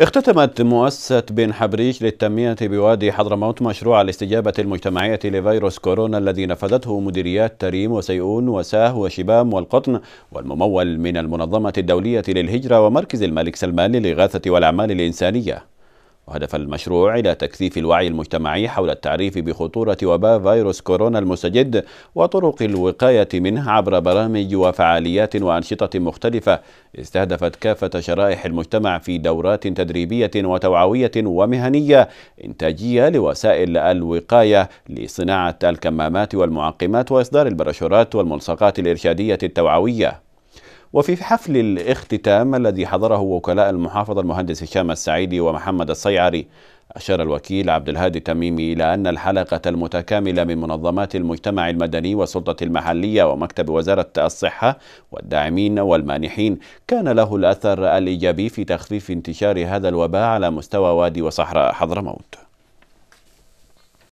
اختتمت مؤسسة بن حبريش للتنمية بوادي حضرموت مشروع الاستجابة المجتمعية لفيروس كورونا الذي نفذته مديريات تريم وسيئون وساه وشبام والقطن والممول من المنظمة الدولية للهجرة ومركز الملك سلمان للإغاثة والأعمال الإنسانية وهدف المشروع إلى تكثيف الوعي المجتمعي حول التعريف بخطورة وباء فيروس كورونا المستجد وطرق الوقاية منه عبر برامج وفعاليات وأنشطة مختلفة استهدفت كافة شرائح المجتمع في دورات تدريبية وتوعوية ومهنية إنتاجية لوسائل الوقاية لصناعة الكمامات والمعقمات وإصدار البرشورات والملصقات الإرشادية التوعوية وفي حفل الاختتام الذي حضره وكلاء المحافظة المهندس هشام السعيدي ومحمد الصيعري أشار الوكيل عبد الهادي التميمي إلى أن الحلقة المتكاملة من منظمات المجتمع المدني والسلطة المحلية ومكتب وزارة الصحة والداعمين والمانحين كان له الأثر الإيجابي في تخفيف انتشار هذا الوباء على مستوى وادي وصحراء حضرموت